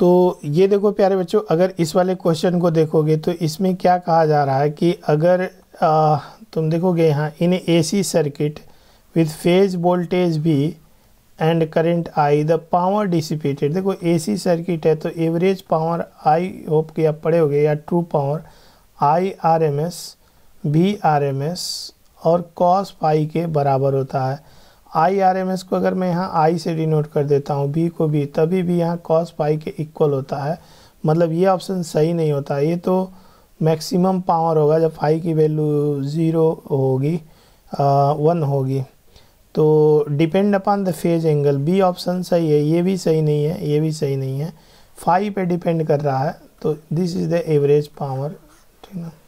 तो ये देखो प्यारे बच्चों अगर इस वाले क्वेश्चन को देखोगे तो इसमें क्या कहा जा रहा है कि अगर आ, तुम देखोगे यहाँ इन AC circuit with phase voltage भी and current I the power dissipated देखो एसी सर्किट है तो एवरेज पावर आई होप कि आप पढ़े हो गए या true power I R M S V R M S और कॉस पाई के बराबर होता है आई आर एम एस को अगर मैं यहाँ आई से डिनोट कर देता हूँ बी को भी तभी भी यहाँ कॉस पाई के इक्वल होता है मतलब ये ऑप्शन सही नहीं होता ये तो मैक्सिमम पावर होगा जब फाइव की वैल्यू ज़ीरो होगी वन होगी तो depend upon the phase angle B option सही है ये भी सही नहीं है ये भी सही नहीं है फाइव पे डिपेंड कर रहा है तो this is the average power ठीक है